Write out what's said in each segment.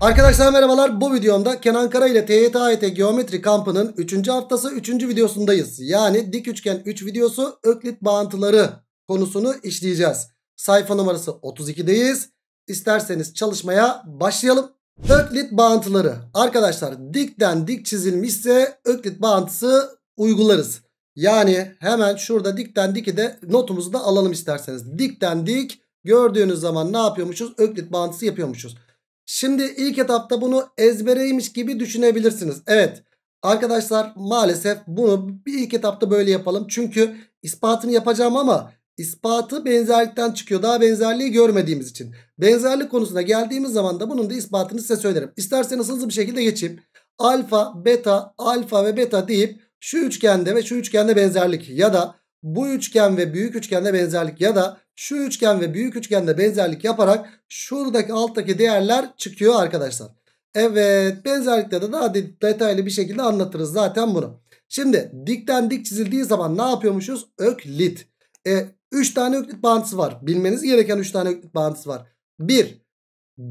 Arkadaşlar merhabalar bu videomda Kenan Kara ile TYT AYT e Geometri kampının 3. haftası 3. videosundayız. Yani dik üçgen 3 videosu öklit bağıntıları konusunu işleyeceğiz. Sayfa numarası 32'deyiz. İsterseniz çalışmaya başlayalım. Öklit bağıntıları arkadaşlar dikten dik çizilmişse öklit bağıntısı uygularız. Yani hemen şurada dikten diki de notumuzu da alalım isterseniz. Dikten dik gördüğünüz zaman ne yapıyormuşuz? Öklit bağıntısı yapıyormuşuz. Şimdi ilk etapta bunu ezbereymiş gibi düşünebilirsiniz. Evet arkadaşlar maalesef bunu bir ilk etapta böyle yapalım. Çünkü ispatını yapacağım ama ispatı benzerlikten çıkıyor. Daha benzerliği görmediğimiz için. Benzerlik konusuna geldiğimiz zaman da bunun da ispatını size söylerim. İsterseniz hızlı bir şekilde geçeyim. Alfa, beta, alfa ve beta deyip şu üçgende ve şu üçgende benzerlik ya da bu üçgen ve büyük üçgende benzerlik ya da şu üçgen ve büyük üçgende benzerlik yaparak şuradaki alttaki değerler çıkıyor arkadaşlar. Evet benzerlikte de daha detaylı bir şekilde anlatırız zaten bunu. Şimdi dikten dik çizildiği zaman ne yapıyormuşuz? Öklit. E, tane öklit bağıntısı var. Bilmeniz gereken 3 tane öklit bağıntısı var. 1.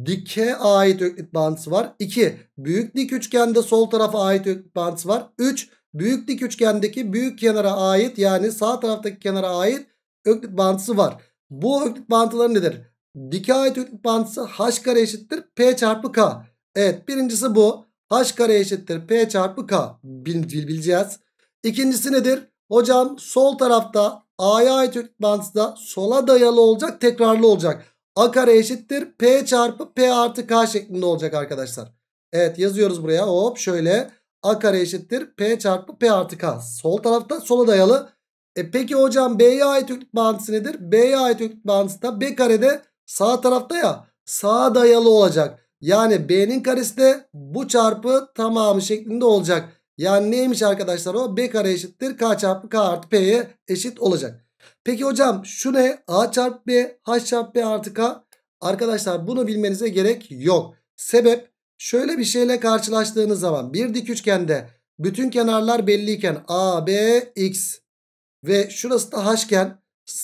Dike ait öklit bağıntısı var. 2. Büyük dik üçgende sol tarafa ait öklit bağıntısı var. 3. Büyük dik üçgendeki büyük kenara ait yani sağ taraftaki kenara ait öklit bağıntısı var. Bu öklük bağıntıları nedir? Dike ait öklük bağıntısı h kare eşittir p çarpı k. Evet birincisi bu. h kare eşittir p çarpı k. Bil, bil, bileceğiz. İkincisi nedir? Hocam sol tarafta a'ya ait öklük bağıntısı da sola dayalı olacak tekrarlı olacak. a kare eşittir p çarpı p artı k şeklinde olacak arkadaşlar. Evet yazıyoruz buraya hop şöyle a kare eşittir p çarpı p artı k. Sol tarafta sola dayalı e peki hocam B'ye ait öklit bağıntısı nedir? B'ye ait öklit bağıntısı da B karede sağ tarafta ya sağ dayalı olacak. Yani B'nin karesi de bu çarpı tamamı şeklinde olacak. Yani neymiş arkadaşlar o? B kare eşittir K çarpı K artı P'ye eşit olacak. Peki hocam şu ne? A çarpı B, H çarpı B artı K. Arkadaşlar bunu bilmenize gerek yok. Sebep şöyle bir şeyle karşılaştığınız zaman bir dik üçgende bütün kenarlar belliyken A, B, X ve şurası da haşken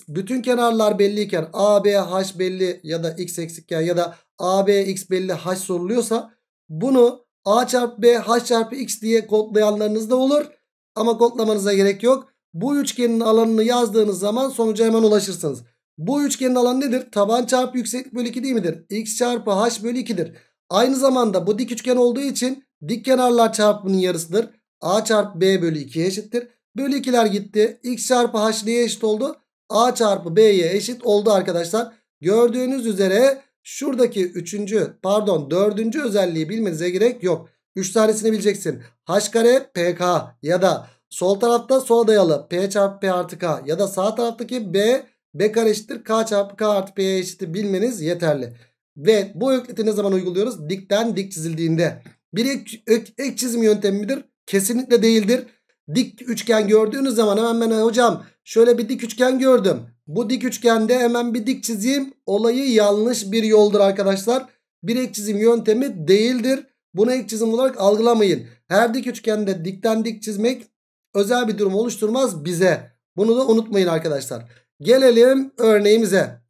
bütün kenarlar belliyken a, b, h belli ya da x eksikken ya da a, b, x belli h soruluyorsa bunu a çarpı b, h çarpı x diye kodlayanlarınız da olur. Ama kodlamanıza gerek yok. Bu üçgenin alanını yazdığınız zaman sonuca hemen ulaşırsınız. Bu üçgenin alanı nedir? Taban çarpı yükseklik bölü 2 değil midir? x çarpı h bölü 2'dir. Aynı zamanda bu dik üçgen olduğu için dik kenarlar çarpımının yarısıdır. a çarpı b bölü 2'ye eşittir. Bölü 2'ler gitti. X çarpı H neye eşit oldu? A çarpı B'ye eşit oldu arkadaşlar. Gördüğünüz üzere şuradaki 3. pardon 4. özelliği bilmenize gerek yok. 3 tanesini bileceksin. H kare PK ya da sol tarafta sola dayalı P çarpı P artı K ya da sağ taraftaki B B kare eşittir K çarpı K artı P'ye eşittir bilmeniz yeterli. Ve bu ökleti ne zaman uyguluyoruz? Dikten dik çizildiğinde. Bir ek, ek, ek çizim yöntemi midir? Kesinlikle değildir. Dik üçgen gördüğünüz zaman hemen ben hocam şöyle bir dik üçgen gördüm. Bu dik üçgende hemen bir dik çizeyim. Olayı yanlış bir yoldur arkadaşlar. Bir ek çizim yöntemi değildir. Bunu ek çizim olarak algılamayın. Her dik üçgende dikten dik çizmek özel bir durum oluşturmaz bize. Bunu da unutmayın arkadaşlar. Gelelim örneğimize.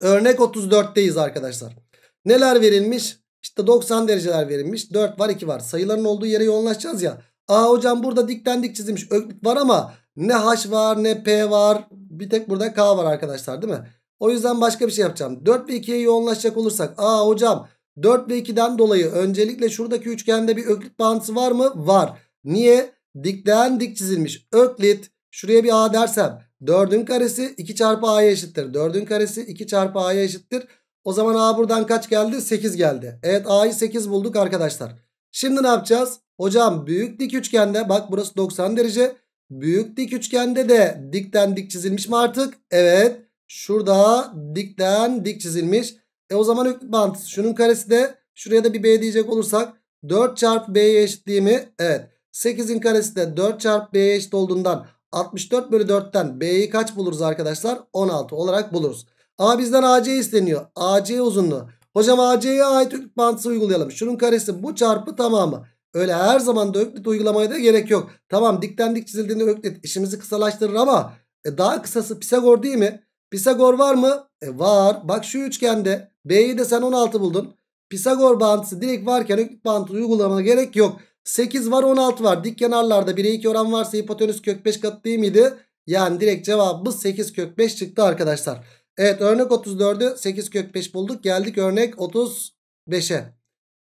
Örnek 34'teyiz arkadaşlar. Neler verilmiş? İşte 90 dereceler verilmiş. 4 var 2 var. Sayıların olduğu yere yoğunlaşacağız ya. Aa hocam burada diklendik çizilmiş öklük var ama ne H var ne P var. Bir tek burada K var arkadaşlar değil mi? O yüzden başka bir şey yapacağım. 4 ve 2'ye yoğunlaşacak olursak. Aa hocam 4 ve 2'den dolayı öncelikle şuradaki üçgende bir öklit bağıntısı var mı? Var. Niye? Dikten dik çizilmiş. Öklit şuraya bir A dersem 4'ün karesi 2 çarpı A'ya eşittir. 4'ün karesi 2 çarpı A'ya eşittir. O zaman A buradan kaç geldi? 8 geldi. Evet A'yı 8 bulduk arkadaşlar. Şimdi ne yapacağız? Hocam büyük dik üçgende bak burası 90 derece. Büyük dik üçgende de dikten dik çizilmiş mi artık? Evet. Şurada dikten dik çizilmiş. E o zaman hükmü mantısı. Şunun karesi de şuraya da bir b diyecek olursak 4 çarpı b'ye eşit değil mi? Evet. 8'in karesi de 4 çarpı b'ye eşit olduğundan 64 bölü 4'ten b'yi kaç buluruz arkadaşlar? 16 olarak buluruz. Ama bizden ac isteniyor. ac uzunluğu. Hocam AC'ye ait Öklit mantısı uygulayalım. Şunun karesi bu çarpı tamamı. Öyle her zaman da Öklit uygulamaya da gerek yok. Tamam dikten dik çizildiğinde Öklit işimizi kısalaştırır ama e, daha kısası Pisagor değil mi? Pisagor var mı? E, var. Bak şu üçgende B'yi de sen 16 buldun. Pisagor bağıntısı direkt varken Öklit bağıntısı uygulamaya gerek yok. 8 var 16 var. Dik kenarlarda 1'e 2 oran varsa hipotenüs kök 5 katı değil miydi? Yani direkt cevabımız 8 kök 5 çıktı arkadaşlar. Evet örnek 34'ü 8 kök 5 bulduk. Geldik örnek 35'e.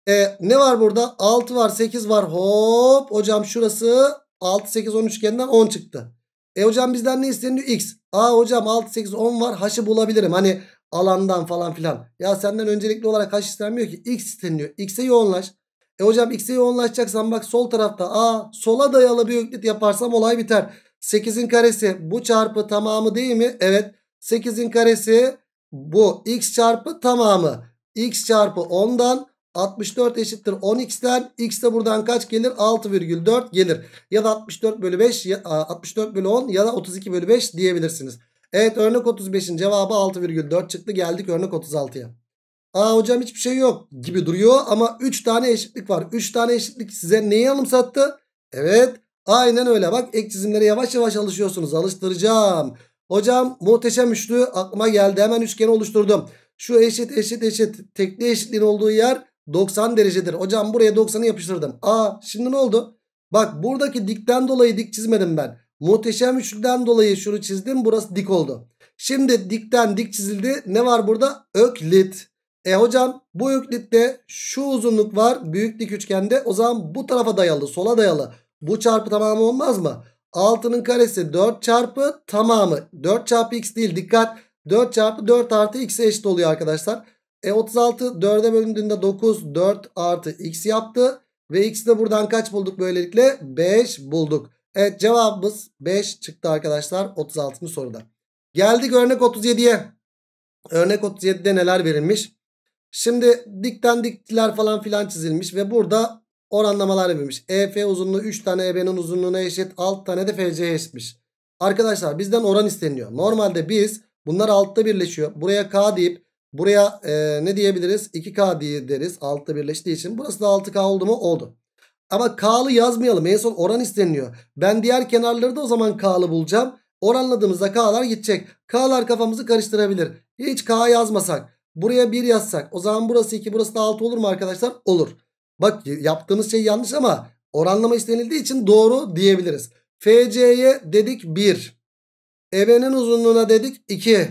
E, ne var burada? 6 var 8 var hop. Hocam şurası 6 8 10 üçgeninden 10 çıktı. E hocam bizden ne isteniyor? X. Aa hocam 6 8 10 var haşı bulabilirim. Hani alandan falan filan. Ya senden öncelikli olarak haş istenmiyor ki. X isteniyor X'e yoğunlaş. E hocam X'e yoğunlaşacaksan bak sol tarafta A sola dayalı bir öklit yaparsam olay biter. 8'in karesi bu çarpı tamamı değil mi? Evet. 8'in karesi bu x çarpı tamamı. x çarpı 10'dan 64 eşittir 10x'ten x de buradan kaç gelir 6,4 gelir ya da 64 bölü 5 ya, 64 bölü 10 ya da 32 bölü 5 diyebilirsiniz. Evet örnek 35'in cevabı 6,4 çıktı geldik örnek 36'ya. Aa hocam hiçbir şey yok gibi duruyor ama 3 tane eşitlik var. 3 tane eşitlik size neyi anımsattı? Evet aynen öyle bak ek çizimlere yavaş yavaş alışıyorsunuz alıştıracağım. Hocam muhteşem üçlü aklıma geldi. Hemen üçgen oluşturdum. Şu eşit eşit eşit tekli eşitliğin olduğu yer 90 derecedir. Hocam buraya 90'ı yapıştırdım. Aa şimdi ne oldu? Bak buradaki dikten dolayı dik çizmedim ben. Muhteşem üçlüden dolayı şunu çizdim. Burası dik oldu. Şimdi dikten dik çizildi. Ne var burada? Öklit. E hocam bu öklitte şu uzunluk var. Büyük dik üçgende. O zaman bu tarafa dayalı. Sola dayalı. Bu çarpı tamamı olmaz mı? 6'nın karesi 4 çarpı tamamı. 4 çarpı x değil dikkat. 4 çarpı 4 artı x'e eşit oluyor arkadaşlar. E 36 4'e bölündüğünde 9 4 artı x yaptı. Ve x'i de buradan kaç bulduk böylelikle? 5 bulduk. Evet cevabımız 5 çıktı arkadaşlar 36. soruda. Geldik örnek 37'ye. Örnek 37'de neler verilmiş? Şimdi dikten diktiler falan filan çizilmiş ve burada Oranlamalar verilmiş. EF uzunluğu 3 tane EB'nin uzunluğuna eşit. 6 tane de FC eşitmiş. Arkadaşlar bizden oran isteniyor. Normalde biz bunlar altta birleşiyor. Buraya K deyip buraya e, ne diyebiliriz? 2K diye deriz. Altta birleştiği için. Burası da 6K oldu mu? Oldu. Ama K'lı yazmayalım. En son oran isteniyor. Ben diğer kenarları da o zaman K'lı bulacağım. Oranladığımızda K'lar gidecek. K'lar kafamızı karıştırabilir. Hiç K yazmasak. Buraya 1 yazsak. O zaman burası 2 burası da 6 olur mu arkadaşlar? Olur. Bak yaptığımız şey yanlış ama oranlama istenildiği için doğru diyebiliriz. FC'ye dedik 1. EB'nin uzunluğuna dedik 2.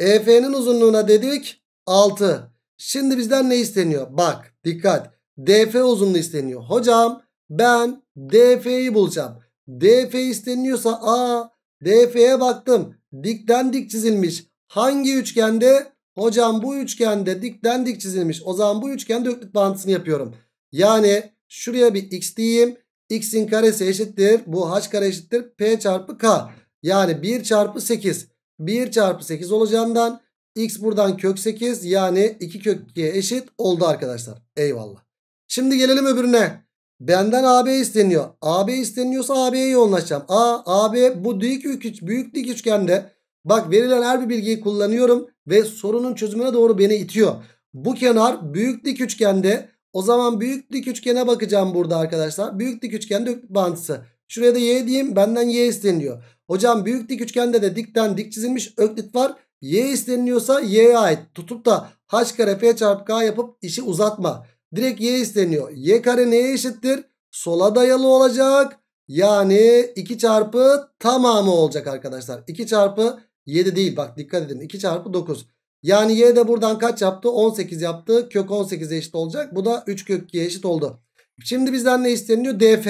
EF'nin uzunluğuna dedik 6. Şimdi bizden ne isteniyor? Bak dikkat. DF uzunluğu isteniyor. Hocam ben DF'yi bulacağım. DF isteniyorsa a DF'ye baktım. Dikten dik çizilmiş. Hangi üçgende? Hocam bu üçgende dikten dik çizilmiş. O zaman bu üçgende öklit bağıntısını yapıyorum. Yani şuraya bir x diyeyim. x'in karesi eşittir. Bu h kare eşittir. p çarpı k. Yani 1 çarpı 8. 1 çarpı 8 olacağından x buradan kök 8 yani 2 kök 2'ye eşit oldu arkadaşlar. Eyvallah. Şimdi gelelim öbürüne. Benden AB isteniyor. AB isteniyorsa AB'ye yoğunlaşacağım. A, AB bu büyük, büyük, büyük dik üçgende bak verilen her bir bilgiyi kullanıyorum ve sorunun çözümüne doğru beni itiyor. Bu kenar büyük dik üçgende o zaman büyük dik üçgene bakacağım burada arkadaşlar. Büyük dik üçgen dik bağıntısı. Şuraya da y diyeyim benden y isteniliyor. Hocam büyük dik üçgende de dikten dik çizilmiş öklit var. Y isteniliyorsa y'ye ait. Tutup da h kare f çarpı k yapıp işi uzatma. Direkt y isteniyor. Y kare neye eşittir? Sola dayalı olacak. Yani 2 çarpı tamamı olacak arkadaşlar. 2 çarpı 7 değil bak dikkat edin. 2 çarpı 9. Yani y de buradan kaç yaptı? 18 yaptı. Kök 18'e eşit olacak. Bu da 3 kök 2'ye eşit oldu. Şimdi bizden ne isteniyor? df.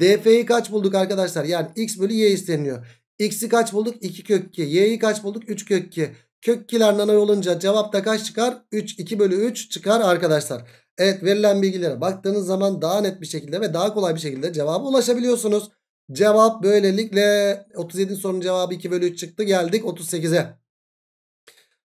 df'yi kaç bulduk arkadaşlar? Yani x bölü y isteniyor. x'i kaç bulduk? 2 kök 2. y'yi kaç bulduk? 3 kök 2. Kök 2'lerden anay olunca cevap da kaç çıkar? 3, 2 bölü 3 çıkar arkadaşlar. Evet verilen bilgilere baktığınız zaman daha net bir şekilde ve daha kolay bir şekilde cevaba ulaşabiliyorsunuz. Cevap böylelikle 37 sorunun cevabı 2 bölü 3 çıktı. Geldik 38'e.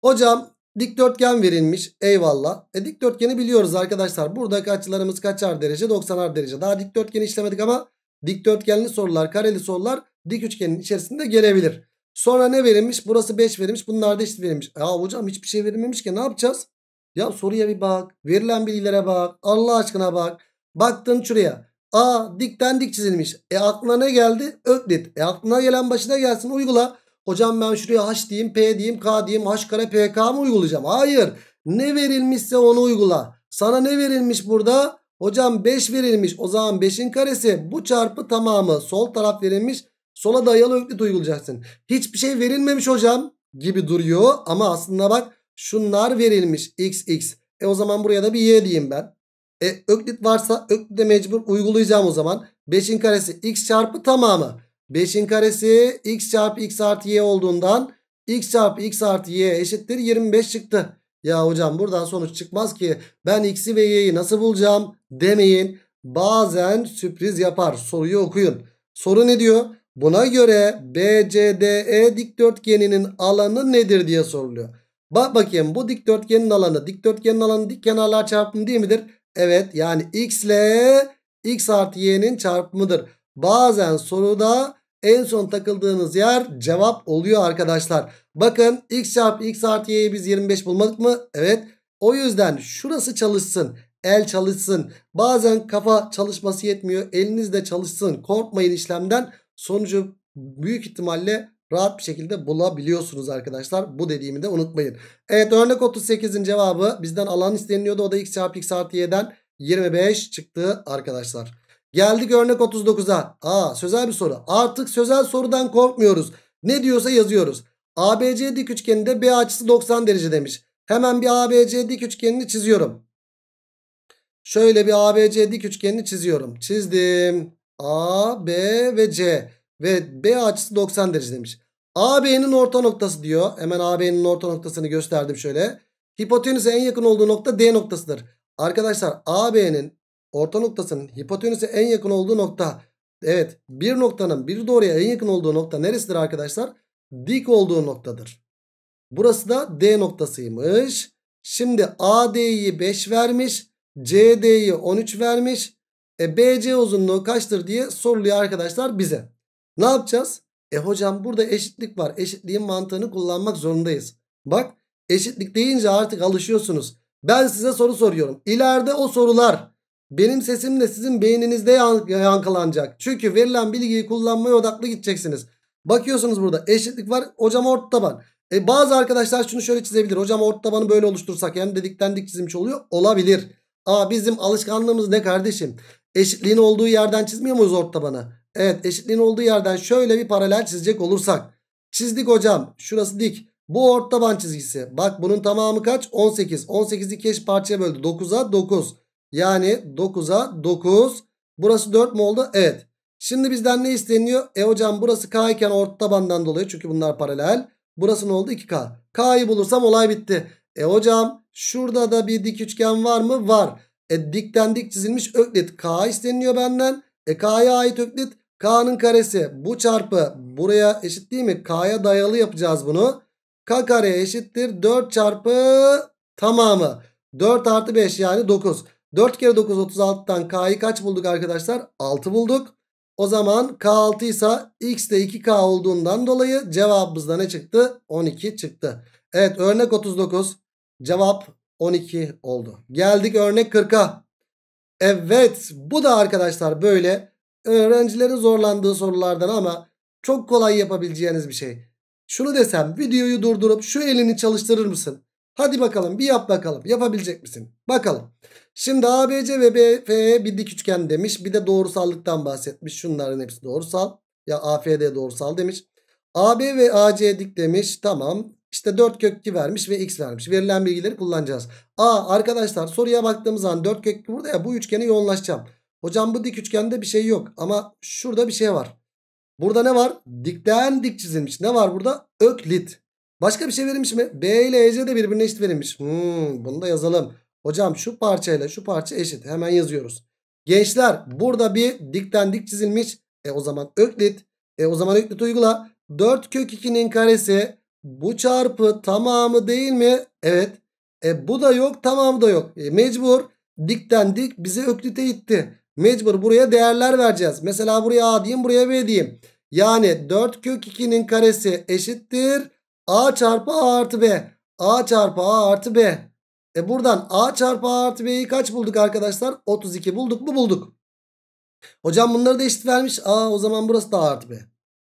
Hocam dikdörtgen verilmiş. Eyvallah. E, dikdörtgeni biliyoruz arkadaşlar. Buradaki açılarımız kaçar derece? 90'ar derece. Daha dikdörtgeni işlemedik ama dikdörtgenli sorular, kareli sorular dik üçgenin içerisinde gelebilir. Sonra ne verilmiş? Burası 5 verilmiş. Bunlar da işte verilmiş. Ya hocam hiçbir şey verilmemiş ki ne yapacağız? Ya soruya bir bak. Verilen bilgilere bak. Allah aşkına bak. Baktın şuraya. A dikten dik çizilmiş. E aklına ne geldi? Öklit. E aklına gelen başına gelsin uygula. Hocam ben şuraya h diyeyim p diyeyim k diyeyim h kare pk mı uygulayacağım? Hayır. Ne verilmişse onu uygula. Sana ne verilmiş burada? Hocam 5 verilmiş. O zaman 5'in karesi bu çarpı tamamı sol taraf verilmiş. Sola dayalı öklit uygulayacaksın. Hiçbir şey verilmemiş hocam gibi duruyor. Ama aslında bak şunlar verilmiş x x. E o zaman buraya da bir y diyeyim ben. E öklit varsa öklide mecbur uygulayacağım o zaman. 5'in karesi x çarpı tamamı. 5'in karesi x çarpı x artı y olduğundan x çarpı x artı y eşittir 25 çıktı. Ya hocam buradan sonuç çıkmaz ki ben x'i ve y'yi nasıl bulacağım demeyin. Bazen sürpriz yapar soruyu okuyun. Soru ne diyor? Buna göre BCDE dikdörtgeninin alanı nedir diye soruluyor. Bak bakayım bu dikdörtgenin alanı dikdörtgenin alanı dik kenarlar çarpımı değil midir? Evet yani x ile x artı y'nin çarpımıdır. Bazen soruda en son takıldığınız yer cevap oluyor arkadaşlar. Bakın x çarpı x artı y'yi biz 25 bulmadık mı? Evet. O yüzden şurası çalışsın. El çalışsın. Bazen kafa çalışması yetmiyor. Eliniz de çalışsın. Korkmayın işlemden. Sonucu büyük ihtimalle rahat bir şekilde bulabiliyorsunuz arkadaşlar. Bu dediğimi de unutmayın. Evet örnek 38'in cevabı bizden alan isteniyordu O da x çarpı x artı y'den 25 çıktı arkadaşlar. Geldik örnek 39'a. A sözel bir soru. Artık sözel sorudan korkmuyoruz. Ne diyorsa yazıyoruz. ABC dik üçgeninde B açısı 90 derece demiş. Hemen bir ABC dik üçgenini çiziyorum. Şöyle bir ABC dik üçgenini çiziyorum. Çizdim. A, B ve C. Ve B açısı 90 derece demiş. AB'nin orta noktası diyor. Hemen AB'nin orta noktasını gösterdim şöyle. Hipotenüse en yakın olduğu nokta D noktasıdır. Arkadaşlar AB'nin orta noktasının hipotenüse en yakın olduğu nokta. Evet bir noktanın bir doğruya en yakın olduğu nokta neresidir arkadaşlar? Dik olduğu noktadır. Burası da D noktasıymış. Şimdi AD'yi 5 vermiş. CD'yi 13 vermiş. E BC uzunluğu kaçtır diye soruluyor arkadaşlar bize. Ne yapacağız? E hocam burada eşitlik var. Eşitliğin mantığını kullanmak zorundayız. Bak eşitlik deyince artık alışıyorsunuz. Ben size soru soruyorum. İleride o sorular benim sesim de sizin beyninizde yankılanacak. Çünkü verilen bilgiyi kullanmaya odaklı gideceksiniz. Bakıyorsunuz burada eşitlik var. Hocam orta taban. E bazı arkadaşlar şunu şöyle çizebilir. Hocam orta tabanı böyle oluştursak yani dedikten dik çizmiş oluyor. Olabilir. Aa bizim alışkanlığımız ne kardeşim? Eşitliğin olduğu yerden çizmiyor muyuz orta tabanı? Evet eşitliğin olduğu yerden şöyle bir paralel çizecek olursak. Çizdik hocam. Şurası dik. Bu orta taban çizgisi. Bak bunun tamamı kaç? 18. 18 iki parçaya böldü. 9'a 9. Yani 9'a 9. Burası 4 mü oldu? Evet. Şimdi bizden ne isteniyor? E hocam burası K iken orta tabandan dolayı çünkü bunlar paralel. Burası ne oldu? 2K. K'yı bulursam olay bitti. E hocam şurada da bir dik üçgen var mı? Var. E dikten dik çizilmiş öklit. K isteniyor benden. E K'ya ait öklit. K'nın karesi bu çarpı buraya eşit değil mi? K'ya dayalı yapacağız bunu. K kare eşittir 4 çarpı tamamı. 4 artı 5 yani 9. 4 kere 9 36'dan K'yı kaç bulduk arkadaşlar? 6 bulduk. O zaman K6 ise X de 2K olduğundan dolayı cevabımız da ne çıktı? 12 çıktı. Evet örnek 39 cevap 12 oldu. Geldik örnek 40'a. Evet bu da arkadaşlar böyle öğrencilerin zorlandığı sorulardan ama çok kolay yapabileceğiniz bir şey. Şunu desem videoyu durdurup şu elini çalıştırır mısın? Hadi bakalım bir yap bakalım. Yapabilecek misin? Bakalım. Şimdi ABC ve BF bir dik üçgen demiş. Bir de doğrusallıktan bahsetmiş. Şunların hepsi doğrusal. Ya AFD doğrusal demiş. AB ve AC dik demiş. Tamam. İşte 4 kök 2 vermiş ve x vermiş. Verilen bilgileri kullanacağız. A arkadaşlar soruya baktığımız zaman 4 kök 2 burada ya bu üçgeni yoğunlaşacağım. Hocam bu dik üçgende bir şey yok ama şurada bir şey var. Burada ne var? Dikten dik çizilmiş. Ne var burada? Öklit. Başka bir şey verilmiş mi? B ile EC de birbirine eşit verilmiş. Hmm, bunu da yazalım. Hocam şu parçayla şu parça eşit. Hemen yazıyoruz. Gençler burada bir dikten dik çizilmiş. E o zaman öklit. E o zaman öklit uygula. 4 kök 2'nin karesi bu çarpı tamamı değil mi? Evet. E bu da yok tamamı da yok. E, mecbur dikten dik bize öklite gitti. Mecbur buraya değerler vereceğiz. Mesela buraya A diyeyim buraya B diyeyim. Yani 4 kök 2'nin karesi eşittir. A çarpı A artı B. A çarpı A artı B. E buradan A çarpı A artı B'yi kaç bulduk arkadaşlar? 32 bulduk mu bulduk. Hocam bunları da eşit vermiş. A o zaman burası da A artı B.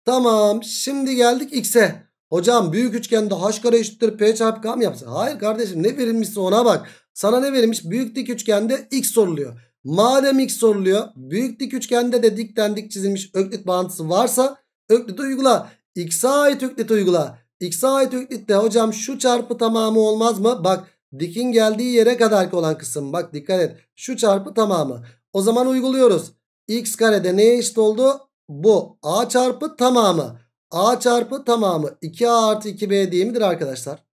Tamam şimdi geldik X'e. Hocam büyük üçgende h kare eşittir p çarpı k mı yapsın? Hayır kardeşim ne verilmişse ona bak. Sana ne verilmiş? Büyük dik üçgende x soruluyor. Madem x soruluyor büyük dik üçgende de dikten dik çizilmiş öklit bağıntısı varsa öklit uygula. x'e ait öklit uygula. X'e ait öklitte hocam şu çarpı tamamı olmaz mı? Bak dikin geldiği yere kadar olan kısım. Bak dikkat et. Şu çarpı tamamı. O zaman uyguluyoruz. X karede neye eşit oldu? Bu. A çarpı tamamı. A çarpı tamamı. 2A artı 2B değil midir arkadaşlar?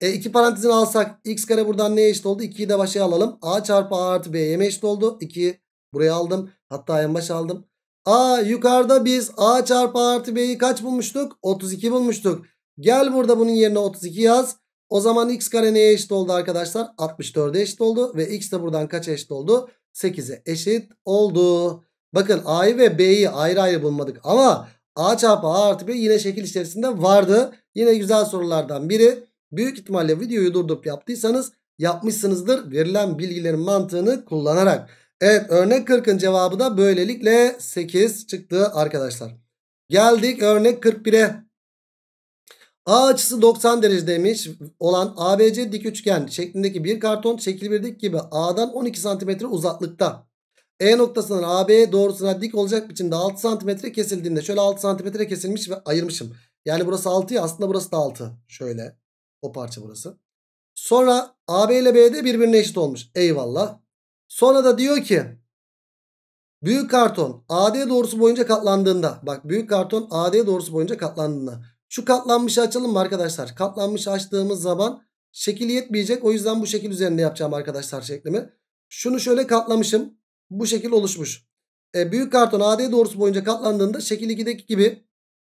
E, iki parantezini alsak x kare buradan neye eşit oldu? 2'yi de başa alalım. A çarpı A artı B'ye eşit oldu? 2'yi buraya aldım. Hatta en başa aldım. A yukarıda biz A çarpı A artı B'yi kaç bulmuştuk? 32 bulmuştuk. Gel burada bunun yerine 32 yaz. O zaman x kare neye eşit oldu arkadaşlar? 64'e eşit oldu. Ve x de buradan kaç eşit oldu? 8'e eşit oldu. Bakın a'yı ve b'yi ayrı ayrı bulmadık. Ama a çarpı a artı b yine şekil içerisinde vardı. Yine güzel sorulardan biri. Büyük ihtimalle videoyu durdurup yaptıysanız yapmışsınızdır. Verilen bilgilerin mantığını kullanarak. Evet örnek 40'ın cevabı da böylelikle 8 çıktı arkadaşlar. Geldik örnek 41'e. A açısı 90 derece demiş olan ABC dik üçgen şeklindeki bir karton şekil bir gibi A'dan 12 santimetre uzaklıkta. E noktasından AB doğrusuna dik olacak biçimde 6 santimetre kesildiğinde şöyle 6 santimetre kesilmiş ve ayırmışım. Yani burası 6 ya aslında burası da 6. Şöyle o parça burası. Sonra AB ile BD birbirine eşit olmuş. Eyvallah. Sonra da diyor ki büyük karton AD doğrusu boyunca katlandığında bak büyük karton AD doğrusu boyunca katlandığında şu katlanmışı açalım mı arkadaşlar? Katlanmışı açtığımız zaman şekil yetmeyecek. O yüzden bu şekil üzerinde yapacağım arkadaşlar şeklimi. Şunu şöyle katlamışım. Bu şekil oluşmuş. E, büyük karton AD doğrusu boyunca katlandığında şekil 2'deki gibi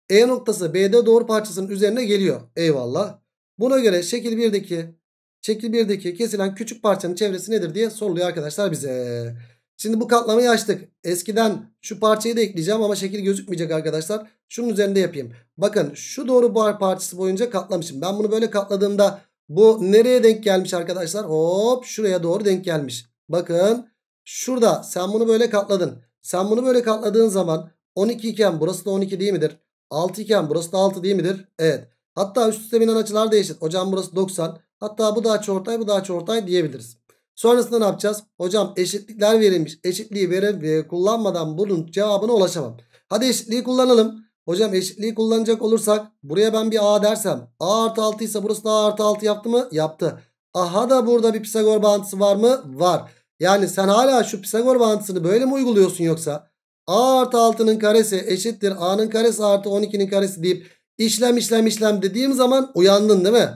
E noktası BD doğru parçasının üzerine geliyor. Eyvallah. Buna göre şekil 1'deki şekil 1'deki kesilen küçük parçanın çevresi nedir diye soruluyor arkadaşlar bize. Şimdi bu katlamayı açtık. Eskiden şu parçayı da ekleyeceğim ama şekil gözükmeyecek arkadaşlar. Şunun üzerinde yapayım. Bakın şu doğru bar parçası boyunca katlamışım. Ben bunu böyle katladığımda bu nereye denk gelmiş arkadaşlar? Hop şuraya doğru denk gelmiş. Bakın şurada sen bunu böyle katladın. Sen bunu böyle katladığın zaman 12 iken burası da 12 değil midir? 6 iken burası da 6 değil midir? Evet. Hatta üst üste binen açılar değişir. Hocam burası 90. Hatta bu daha çortay, bu daha çortay diyebiliriz. Sonrasında ne yapacağız? Hocam eşitlikler verilmiş. Eşitliği vere, kullanmadan bunun cevabına ulaşamam. Hadi eşitliği kullanalım. Hocam eşitliği kullanacak olursak buraya ben bir a dersem a artı 6 ise burası da a artı 6 yaptı mı? Yaptı. Aha da burada bir Pisagor bağıntısı var mı? Var. Yani sen hala şu Pisagor bağıntısını böyle mi uyguluyorsun yoksa? a artı 6'nın karesi eşittir a'nın karesi artı 12'nin karesi deyip işlem işlem işlem dediğim zaman uyandın değil mi?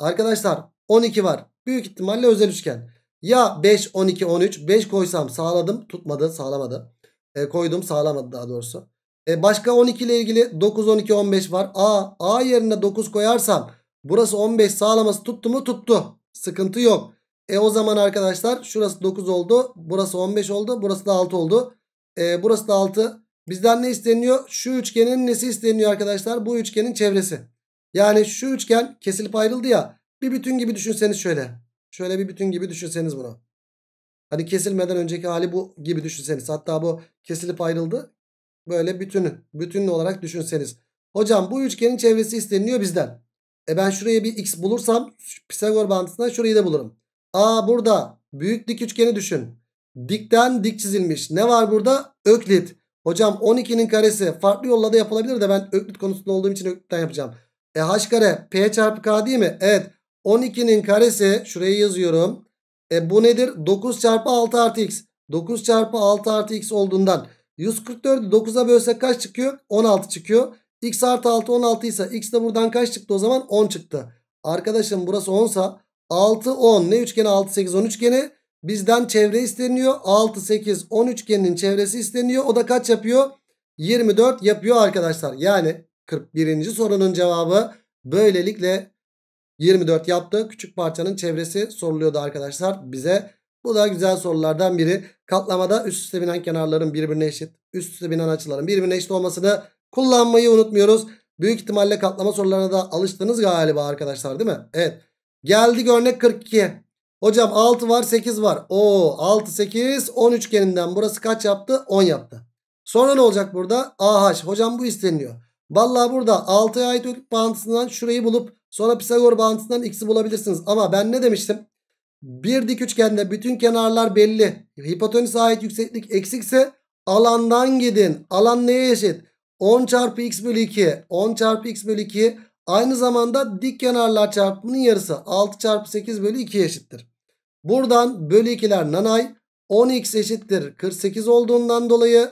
Arkadaşlar 12 var. Büyük ihtimalle özel üçgen. Ya 5, 12, 13. 5 koysam sağladım. Tutmadı, sağlamadı. E, koydum, sağlamadı daha doğrusu. E, başka 12 ile ilgili 9, 12, 15 var. A, A yerine 9 koyarsam burası 15 sağlaması tuttu mu? Tuttu. Sıkıntı yok. E o zaman arkadaşlar şurası 9 oldu. Burası 15 oldu. Burası da 6 oldu. E, burası da 6. Bizden ne isteniyor? Şu üçgenin nesi isteniyor arkadaşlar? Bu üçgenin çevresi. Yani şu üçgen kesilip ayrıldı ya. Bir bütün gibi düşünseniz şöyle. Şöyle bir bütün gibi düşünseniz bunu. Hani kesilmeden önceki hali bu gibi düşünseniz. Hatta bu kesilip ayrıldı. Böyle bütün, bütünlü olarak düşünseniz. Hocam bu üçgenin çevresi isteniliyor bizden. E ben şuraya bir x bulursam Pisagor bağıntısından şurayı da bulurum. Aa burada büyük dik üçgeni düşün. Dikten dik çizilmiş. Ne var burada? Öklit. Hocam 12'nin karesi farklı yolla da yapılabilir de ben öklit konusunda olduğum için öklitten yapacağım. E h kare p çarpı k değil mi? Evet. 12'nin karesi şuraya yazıyorum. E bu nedir? 9 çarpı 6 artı x. 9 çarpı 6 artı x olduğundan 144'ü 9'a bölsek kaç çıkıyor? 16 çıkıyor. x artı 6 16 ise x de buradan kaç çıktı o zaman? 10 çıktı. Arkadaşım burası 10 sa 6 10 ne üçgeni 6 8 10 üçgeni bizden çevre isteniyor. 6 8 10 üçgeninin çevresi isteniyor. O da kaç yapıyor? 24 yapıyor arkadaşlar. Yani 41. sorunun cevabı böylelikle 24 yaptı. Küçük parçanın çevresi soruluyordu arkadaşlar bize. Bu da güzel sorulardan biri. Katlamada üst üste binen kenarların birbirine eşit, üst üste binen açıların birbirine eşit olmasını kullanmayı unutmuyoruz. Büyük ihtimalle katlama sorularına da alıştınız galiba arkadaşlar değil mi? Evet. geldi örnek 42. Hocam 6 var 8 var. o 6 8 10 üçgeninden burası kaç yaptı? 10 yaptı. Sonra ne olacak burada? AH. Hocam bu isteniyor. Vallahi burada 6'ya ait ödül bağıntısından şurayı bulup Sonra Pisagor bağıntısından x'i bulabilirsiniz. Ama ben ne demiştim? Bir dik üçgende bütün kenarlar belli. Hipotenüse ait yükseklik eksikse alandan gidin. Alan neye eşit? 10 çarpı x bölü 2. 10 çarpı x bölü 2 aynı zamanda dik kenarlar çarpımının yarısı. 6 çarpı 8 bölü 2 eşittir. Buradan bölü 2'ler nanay. 10x eşittir 48 olduğundan dolayı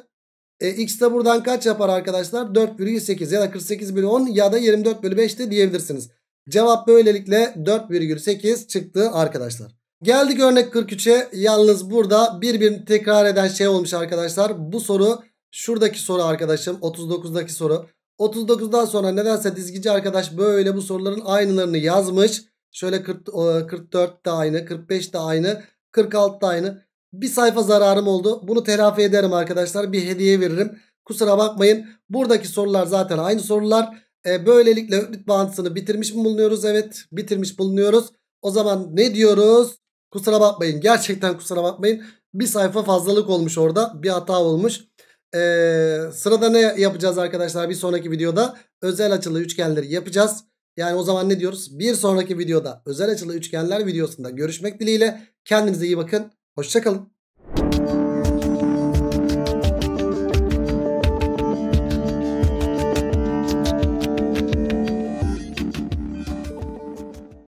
e, x de buradan kaç yapar arkadaşlar? 4 bölü 8 ya da 48 bölü 10 ya da 24 bölü 5 de diyebilirsiniz. Cevap böylelikle 4,8 çıktı arkadaşlar. Geldik örnek 43'e. Yalnız burada birbirini tekrar eden şey olmuş arkadaşlar. Bu soru şuradaki soru arkadaşım 39'daki soru. 39'dan sonra nedense dizgici arkadaş böyle bu soruların aynılarını yazmış. Şöyle 44 e, de aynı, 45 de aynı, 46 da aynı. Bir sayfa zararım oldu. Bunu telafi ederim arkadaşlar. Bir hediye veririm. Kusura bakmayın. Buradaki sorular zaten aynı sorular. E, böylelikle Hübrit bağıntısını bitirmiş mi bulunuyoruz? Evet bitirmiş bulunuyoruz. O zaman ne diyoruz? Kusura bakmayın. Gerçekten kusura bakmayın. Bir sayfa fazlalık olmuş orada. Bir hata olmuş. Ee, sırada ne yapacağız arkadaşlar? Bir sonraki videoda özel açılı üçgenleri yapacağız. Yani o zaman ne diyoruz? Bir sonraki videoda özel açılı üçgenler videosunda görüşmek dileğiyle. Kendinize iyi bakın. Hoşçakalın.